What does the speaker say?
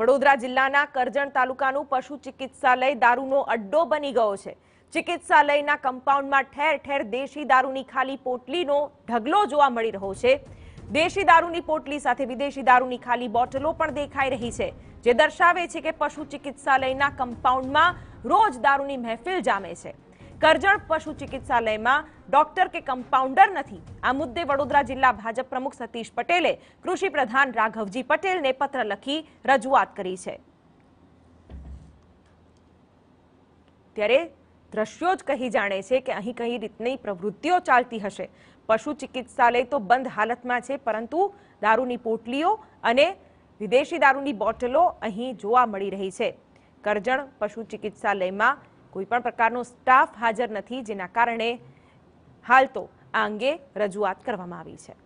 વડોદરા જિલ્લાના કરજણ તાલુકાનું પશુચિકિત્સાલય दारूનો અડ્ડો બની ગય્યો છે. ચિકિત્સાલયના કમ્પાઉન્ડમાં ઠેર ઠેર દેશી दारूની ખાલી પોટલીનો ઢગલો જોવા મળી રહ્યો છે. દેશી दारूની પોટલી સાથે વિદેશી दारूની ખાલી બોટલો પણ દેખાઈ રહી છે. જે દર્શાવે છે કે પશુચિકિત્સાલયના કમ્પાઉન્ડમાં રોજ दारूની મહેફિલ જામે છે. કરજણ પશુચિકિત્સાલેમાં ડોક્ટર કે કમ્પાઉન્ડર નથી આ મુદ્દે વડોદરા જિલ્લા ભાજપ પ્રમુખ સतीश પટેલ એ કૃષિ પ્રધાન રાઘવજી પટેલને પત્ર લખી રજૂઆત કરી છે ત્યારે દ્રશ્યો જ કહી જાણે છે કે અહીં કઈ રીતેની પ્રવૃત્તિઓ ચાલ્તી હશે પશુચિકિત્સાલે તો બંધ હાલતમાં છે પરંતુ दारूની પોટલીઓ અને વિદેશી दारूની બોટલો અહીં જોવા મળી રહી છે કરજણ પશુચિકિત્સાલેમાં કોઈપણ પ્રકારનો સ્ટાફ હાજર નથી જેના કારણે હાલ તો આ અંગે રજૂઆત કરવામાં આવી છે